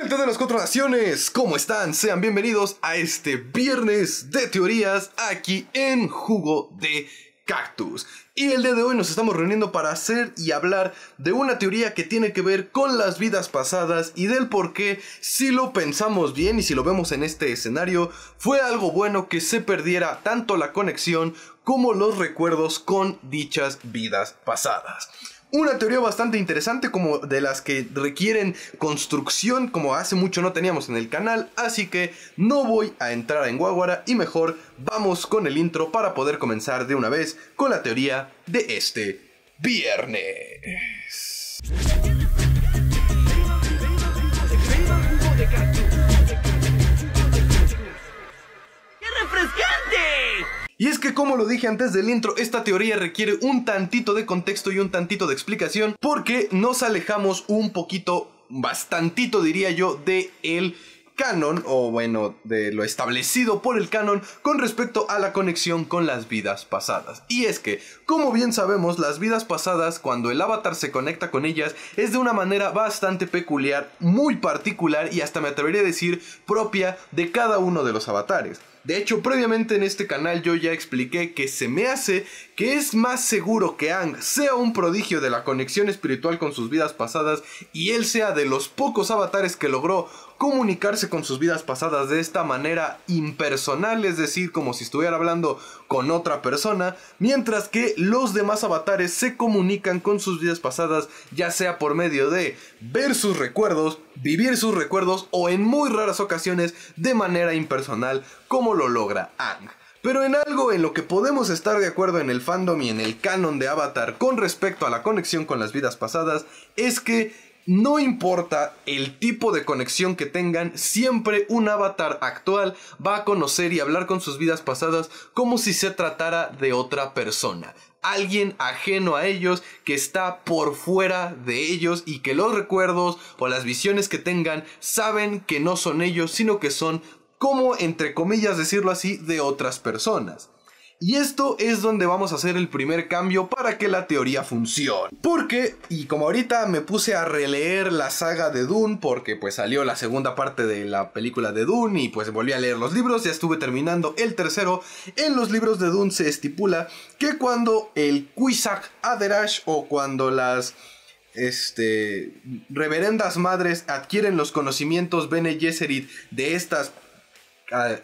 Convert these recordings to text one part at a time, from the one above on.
Gente de las cuatro naciones, ¿cómo están? Sean bienvenidos a este viernes de teorías aquí en Jugo de Cactus. Y el día de hoy nos estamos reuniendo para hacer y hablar de una teoría que tiene que ver con las vidas pasadas y del por qué, si lo pensamos bien y si lo vemos en este escenario, fue algo bueno que se perdiera tanto la conexión como los recuerdos con dichas vidas pasadas una teoría bastante interesante como de las que requieren construcción como hace mucho no teníamos en el canal, así que no voy a entrar en Guaguara y mejor vamos con el intro para poder comenzar de una vez con la teoría de este viernes. Y es que como lo dije antes del intro, esta teoría requiere un tantito de contexto y un tantito de explicación porque nos alejamos un poquito, bastantito diría yo, de el canon, o bueno, de lo establecido por el canon con respecto a la conexión con las vidas pasadas. Y es que, como bien sabemos, las vidas pasadas, cuando el avatar se conecta con ellas, es de una manera bastante peculiar, muy particular y hasta me atrevería a decir propia de cada uno de los avatares. De hecho, previamente en este canal yo ya expliqué que se me hace que es más seguro que Ang sea un prodigio de la conexión espiritual con sus vidas pasadas y él sea de los pocos avatares que logró comunicarse con sus vidas pasadas de esta manera impersonal, es decir, como si estuviera hablando con otra persona, mientras que los demás avatares se comunican con sus vidas pasadas, ya sea por medio de ver sus recuerdos, vivir sus recuerdos o en muy raras ocasiones de manera impersonal, como lo logra Ang. Pero en algo en lo que podemos estar de acuerdo en el fandom y en el canon de Avatar con respecto a la conexión con las vidas pasadas es que no importa el tipo de conexión que tengan, siempre un avatar actual va a conocer y hablar con sus vidas pasadas como si se tratara de otra persona. Alguien ajeno a ellos que está por fuera de ellos y que los recuerdos o las visiones que tengan saben que no son ellos, sino que son, como entre comillas decirlo así, de otras personas. Y esto es donde vamos a hacer el primer cambio para que la teoría funcione. Porque, y como ahorita me puse a releer la saga de Dune, porque pues salió la segunda parte de la película de Dune y pues volví a leer los libros, ya estuve terminando el tercero. En los libros de Dune se estipula que cuando el Cuisak Aderash o cuando las este, reverendas madres adquieren los conocimientos Bene Gesserit de estas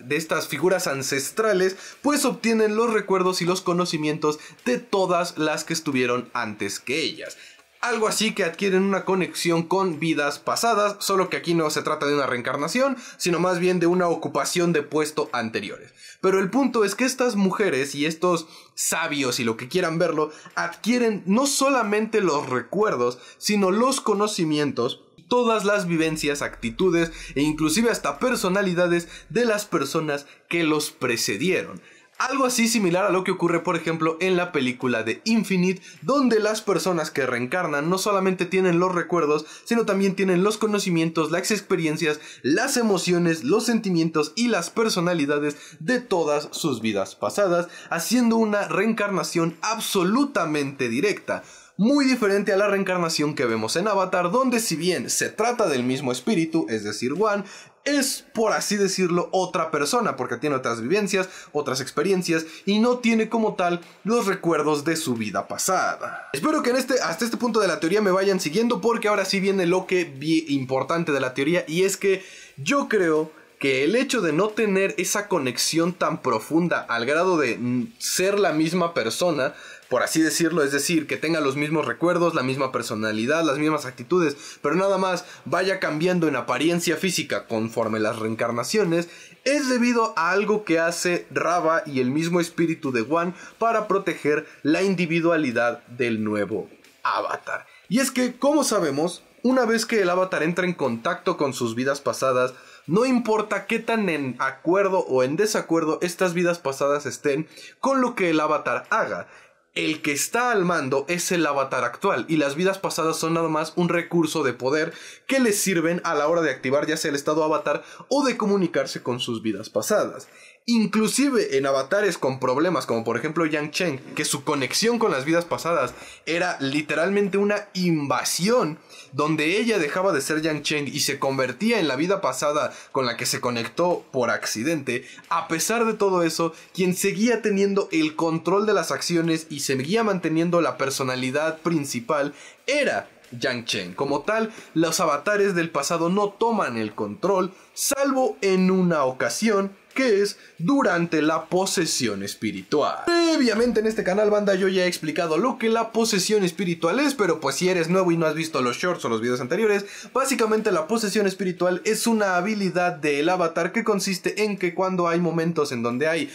de estas figuras ancestrales, pues obtienen los recuerdos y los conocimientos de todas las que estuvieron antes que ellas. Algo así que adquieren una conexión con vidas pasadas, solo que aquí no se trata de una reencarnación, sino más bien de una ocupación de puesto anteriores. Pero el punto es que estas mujeres y estos sabios y lo que quieran verlo, adquieren no solamente los recuerdos, sino los conocimientos todas las vivencias, actitudes e inclusive hasta personalidades de las personas que los precedieron. Algo así similar a lo que ocurre, por ejemplo, en la película de Infinite, donde las personas que reencarnan no solamente tienen los recuerdos, sino también tienen los conocimientos, las experiencias, las emociones, los sentimientos y las personalidades de todas sus vidas pasadas, haciendo una reencarnación absolutamente directa muy diferente a la reencarnación que vemos en Avatar, donde si bien se trata del mismo espíritu, es decir, Wan, es por así decirlo otra persona, porque tiene otras vivencias, otras experiencias y no tiene como tal los recuerdos de su vida pasada. Espero que en este, hasta este punto de la teoría me vayan siguiendo porque ahora sí viene lo que vi importante de la teoría y es que yo creo que el hecho de no tener esa conexión tan profunda al grado de ser la misma persona por así decirlo, es decir, que tenga los mismos recuerdos, la misma personalidad, las mismas actitudes, pero nada más vaya cambiando en apariencia física conforme las reencarnaciones, es debido a algo que hace Rava y el mismo espíritu de Wan para proteger la individualidad del nuevo avatar. Y es que, como sabemos, una vez que el avatar entra en contacto con sus vidas pasadas, no importa qué tan en acuerdo o en desacuerdo estas vidas pasadas estén con lo que el avatar haga el que está al mando es el avatar actual y las vidas pasadas son nada más un recurso de poder que les sirven a la hora de activar ya sea el estado avatar o de comunicarse con sus vidas pasadas. Inclusive en avatares con problemas como por ejemplo Yang Cheng, que su conexión con las vidas pasadas era literalmente una invasión donde ella dejaba de ser Yang Cheng y se convertía en la vida pasada con la que se conectó por accidente, a pesar de todo eso, quien seguía teniendo el control de las acciones y seguía manteniendo la personalidad principal era Yang Chen. Como tal, los avatares del pasado no toman el control, salvo en una ocasión que es durante la posesión espiritual. Previamente en este canal, banda, yo ya he explicado lo que la posesión espiritual es, pero pues si eres nuevo y no has visto los shorts o los videos anteriores, básicamente la posesión espiritual es una habilidad del avatar que consiste en que cuando hay momentos en donde hay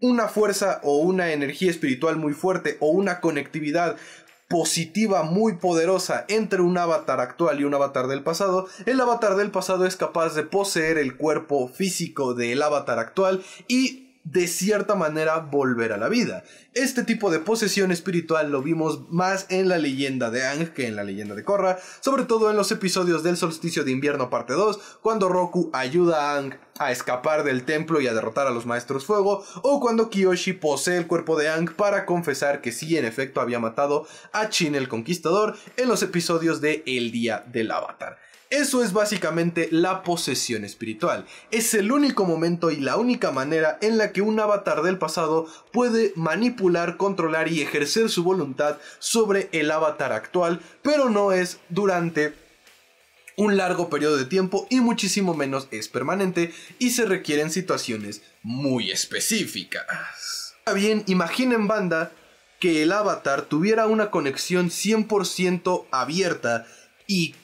una fuerza o una energía espiritual muy fuerte o una conectividad positiva muy poderosa entre un avatar actual y un avatar del pasado, el avatar del pasado es capaz de poseer el cuerpo físico del avatar actual y de cierta manera volver a la vida. Este tipo de posesión espiritual lo vimos más en la leyenda de Ang que en la leyenda de Korra, sobre todo en los episodios del solsticio de invierno parte 2, cuando Roku ayuda a Ang a escapar del templo y a derrotar a los maestros fuego, o cuando Kiyoshi posee el cuerpo de Ang para confesar que sí, en efecto, había matado a Chin el Conquistador en los episodios de El Día del Avatar. Eso es básicamente la posesión espiritual. Es el único momento y la única manera en la que un avatar del pasado puede manipular, controlar y ejercer su voluntad sobre el avatar actual, pero no es durante un largo periodo de tiempo y muchísimo menos es permanente y se requieren situaciones muy específicas. Ahora bien, imaginen banda que el avatar tuviera una conexión 100% abierta y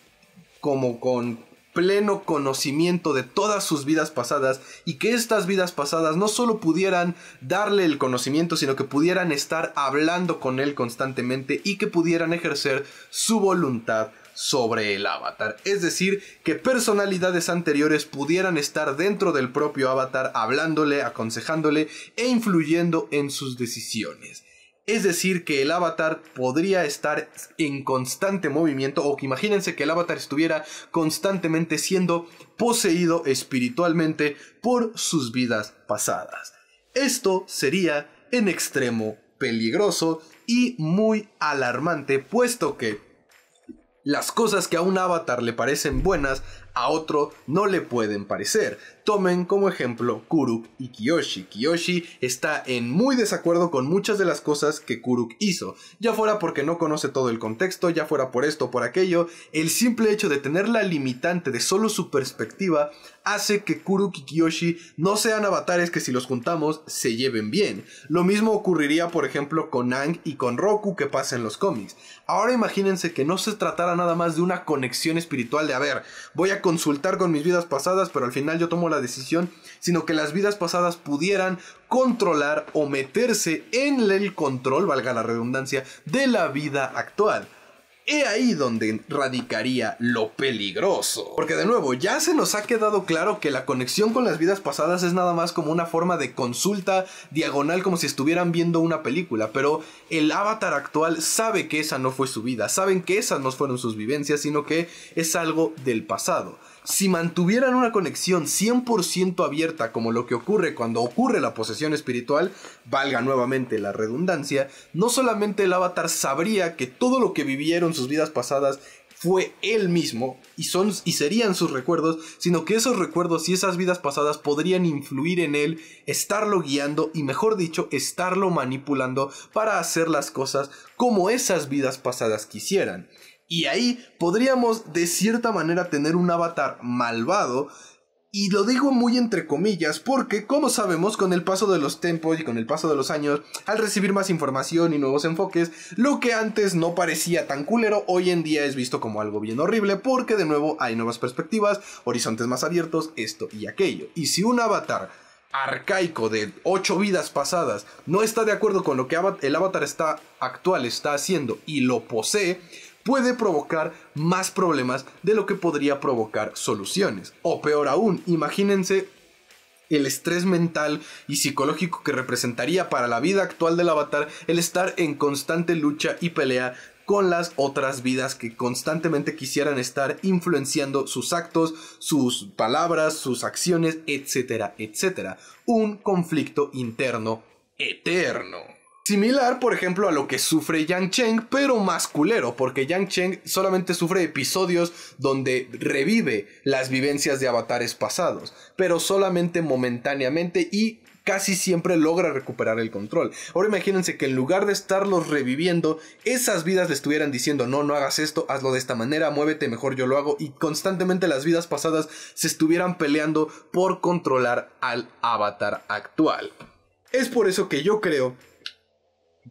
como con pleno conocimiento de todas sus vidas pasadas y que estas vidas pasadas no solo pudieran darle el conocimiento, sino que pudieran estar hablando con él constantemente y que pudieran ejercer su voluntad sobre el avatar. Es decir, que personalidades anteriores pudieran estar dentro del propio avatar hablándole, aconsejándole e influyendo en sus decisiones. Es decir, que el avatar podría estar en constante movimiento o que imagínense que el avatar estuviera constantemente siendo poseído espiritualmente por sus vidas pasadas. Esto sería en extremo peligroso y muy alarmante, puesto que las cosas que a un avatar le parecen buenas a otro no le pueden parecer. Tomen como ejemplo Kuruk y Kiyoshi. Kiyoshi está en muy desacuerdo con muchas de las cosas que Kuruk hizo, ya fuera porque no conoce todo el contexto, ya fuera por esto, o por aquello, el simple hecho de tener la limitante de solo su perspectiva hace que Kuruk y Kiyoshi no sean avatares que si los juntamos se lleven bien. Lo mismo ocurriría por ejemplo con Ang y con Roku que pasa en los cómics. Ahora imagínense que no se tratara nada más de una conexión espiritual de a ver, voy a consultar con mis vidas pasadas, pero al final yo tomo la decisión, sino que las vidas pasadas pudieran controlar o meterse en el control, valga la redundancia, de la vida actual. He ahí donde radicaría lo peligroso. Porque de nuevo, ya se nos ha quedado claro que la conexión con las vidas pasadas es nada más como una forma de consulta diagonal como si estuvieran viendo una película, pero el avatar actual sabe que esa no fue su vida, saben que esas no fueron sus vivencias, sino que es algo del pasado. Si mantuvieran una conexión 100% abierta como lo que ocurre cuando ocurre la posesión espiritual, valga nuevamente la redundancia, no solamente el avatar sabría que todo lo que vivieron sus vidas pasadas fue él mismo y, y serían sus recuerdos, sino que esos recuerdos y esas vidas pasadas podrían influir en él, estarlo guiando y mejor dicho, estarlo manipulando para hacer las cosas como esas vidas pasadas quisieran. Y ahí podríamos de cierta manera tener un avatar malvado y lo digo muy entre comillas porque, como sabemos, con el paso de los tiempos y con el paso de los años, al recibir más información y nuevos enfoques, lo que antes no parecía tan culero, hoy en día es visto como algo bien horrible porque de nuevo hay nuevas perspectivas, horizontes más abiertos, esto y aquello. Y si un avatar arcaico de ocho vidas pasadas no está de acuerdo con lo que el avatar está actual está haciendo y lo posee, puede provocar más problemas de lo que podría provocar soluciones. O peor aún, imagínense el estrés mental y psicológico que representaría para la vida actual del avatar el estar en constante lucha y pelea con las otras vidas que constantemente quisieran estar influenciando sus actos, sus palabras, sus acciones, etcétera, etcétera. Un conflicto interno eterno. Similar, por ejemplo, a lo que sufre Yang Cheng, pero más culero, porque Yang Cheng solamente sufre episodios donde revive las vivencias de avatares pasados, pero solamente momentáneamente y casi siempre logra recuperar el control. Ahora imagínense que en lugar de estarlos reviviendo, esas vidas le estuvieran diciendo, no, no hagas esto, hazlo de esta manera, muévete mejor, yo lo hago, y constantemente las vidas pasadas se estuvieran peleando por controlar al avatar actual. Es por eso que yo creo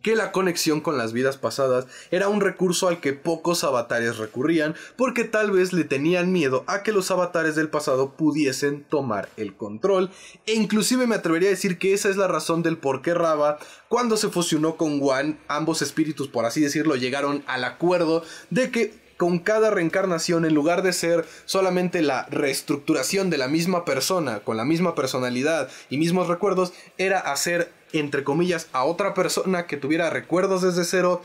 que la conexión con las vidas pasadas era un recurso al que pocos avatares recurrían porque tal vez le tenían miedo a que los avatares del pasado pudiesen tomar el control e inclusive me atrevería a decir que esa es la razón del por qué Raba cuando se fusionó con Wan ambos espíritus por así decirlo llegaron al acuerdo de que con cada reencarnación, en lugar de ser solamente la reestructuración de la misma persona, con la misma personalidad y mismos recuerdos, era hacer entre comillas, a otra persona que tuviera recuerdos desde cero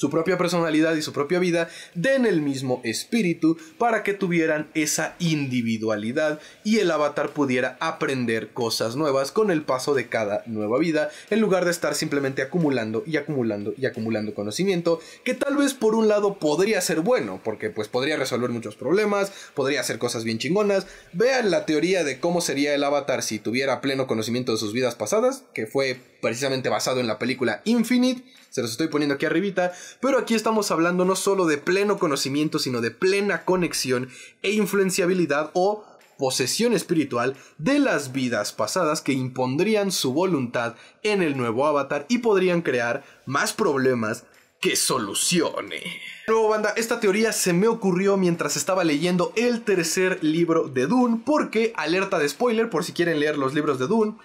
su propia personalidad y su propia vida den el mismo espíritu para que tuvieran esa individualidad y el avatar pudiera aprender cosas nuevas con el paso de cada nueva vida en lugar de estar simplemente acumulando y acumulando y acumulando conocimiento que tal vez por un lado podría ser bueno porque pues podría resolver muchos problemas, podría hacer cosas bien chingonas. Vean la teoría de cómo sería el avatar si tuviera pleno conocimiento de sus vidas pasadas, que fue precisamente basado en la película Infinite. Se los estoy poniendo aquí arribita, pero aquí estamos hablando no solo de pleno conocimiento, sino de plena conexión e influenciabilidad o posesión espiritual de las vidas pasadas que impondrían su voluntad en el nuevo avatar y podrían crear más problemas que solucione. Luego, banda, esta teoría se me ocurrió mientras estaba leyendo el tercer libro de Dune, porque alerta de spoiler por si quieren leer los libros de Dune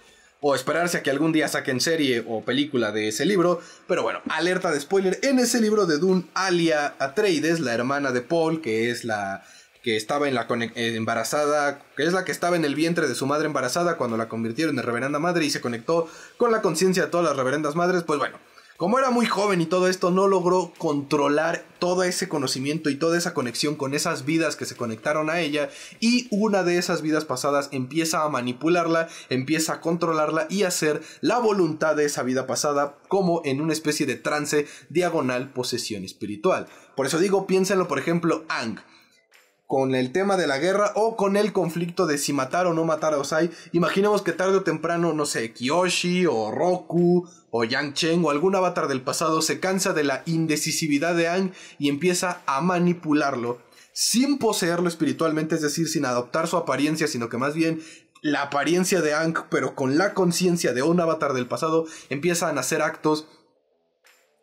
o esperarse a que algún día saquen serie o película de ese libro. Pero bueno, alerta de spoiler. En ese libro de Dune, Alia Atreides, la hermana de Paul, que es la que estaba en la embarazada, que es la que estaba en el vientre de su madre embarazada cuando la convirtieron en reverenda madre y se conectó con la conciencia de todas las reverendas madres, pues bueno, como era muy joven y todo esto, no logró controlar todo ese conocimiento y toda esa conexión con esas vidas que se conectaron a ella y una de esas vidas pasadas empieza a manipularla, empieza a controlarla y hacer la voluntad de esa vida pasada como en una especie de trance diagonal posesión espiritual. Por eso digo, piénsenlo por ejemplo, Ang con el tema de la guerra o con el conflicto de si matar o no matar a Osai. Imaginemos que tarde o temprano, no sé, Kiyoshi o Roku o Yang Cheng o algún avatar del pasado se cansa de la indecisividad de Aang y empieza a manipularlo sin poseerlo espiritualmente, es decir, sin adoptar su apariencia, sino que más bien la apariencia de Aang, pero con la conciencia de un avatar del pasado, empieza a hacer actos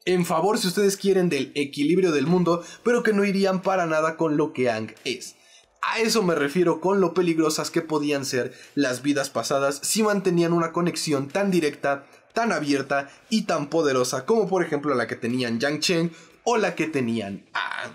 en favor, si ustedes quieren, del equilibrio del mundo, pero que no irían para nada con lo que Ang es. A eso me refiero con lo peligrosas que podían ser las vidas pasadas si mantenían una conexión tan directa, tan abierta y tan poderosa como por ejemplo la que tenían Yang Cheng o la que tenían.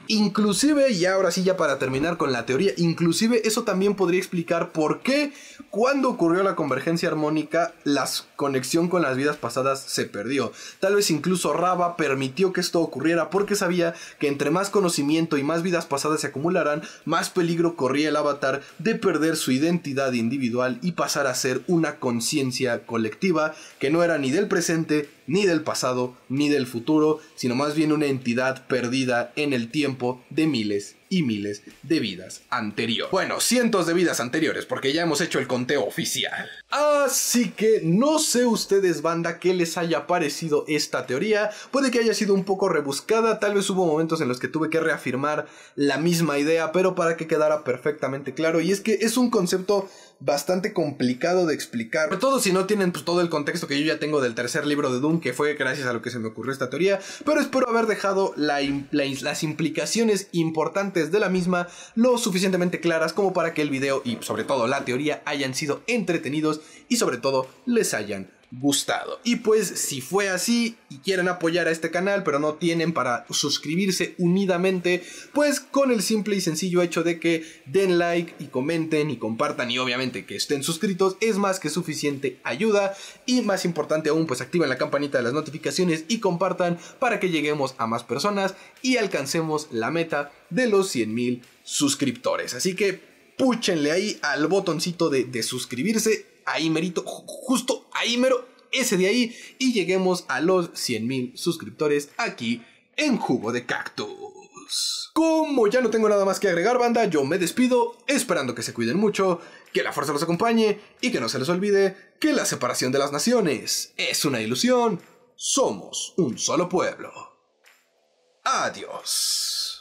inclusive, y ahora sí ya para terminar con la teoría, inclusive eso también podría explicar por qué cuando ocurrió la convergencia armónica, la conexión con las vidas pasadas se perdió. Tal vez incluso Raba permitió que esto ocurriera porque sabía que entre más conocimiento y más vidas pasadas se acumularan, más peligro corría el avatar de perder su identidad individual y pasar a ser una conciencia colectiva que no era ni del presente ni del pasado, ni del futuro, sino más bien una entidad perdida en el tiempo de miles y miles de vidas anteriores. Bueno, cientos de vidas anteriores, porque ya hemos hecho el conteo oficial. Así que no sé ustedes, banda, qué les haya parecido esta teoría. Puede que haya sido un poco rebuscada, tal vez hubo momentos en los que tuve que reafirmar la misma idea, pero para que quedara perfectamente claro. Y es que es un concepto bastante complicado de explicar. Sobre todo si no tienen pues, todo el contexto que yo ya tengo del tercer libro de Doom, que fue gracias a lo que se me ocurrió esta teoría. Pero espero haber dejado las implicaciones importantes de la misma lo suficientemente claras como para que el video y sobre todo la teoría hayan sido entretenidos y sobre todo les hayan gustado. Y pues si fue así y quieren apoyar a este canal pero no tienen para suscribirse unidamente, pues con el simple y sencillo hecho de que den like y comenten y compartan y obviamente que estén suscritos es más que suficiente ayuda y más importante aún pues activen la campanita de las notificaciones y compartan para que lleguemos a más personas y alcancemos la meta de los 100 mil suscriptores. Así que púchenle ahí al botoncito de, de suscribirse ahí merito, justo ahí mero, ese de ahí, y lleguemos a los 100.000 suscriptores aquí en Jugo de Cactus. Como ya no tengo nada más que agregar, banda, yo me despido, esperando que se cuiden mucho, que la fuerza los acompañe y que no se les olvide que la separación de las naciones es una ilusión. Somos un solo pueblo. Adiós.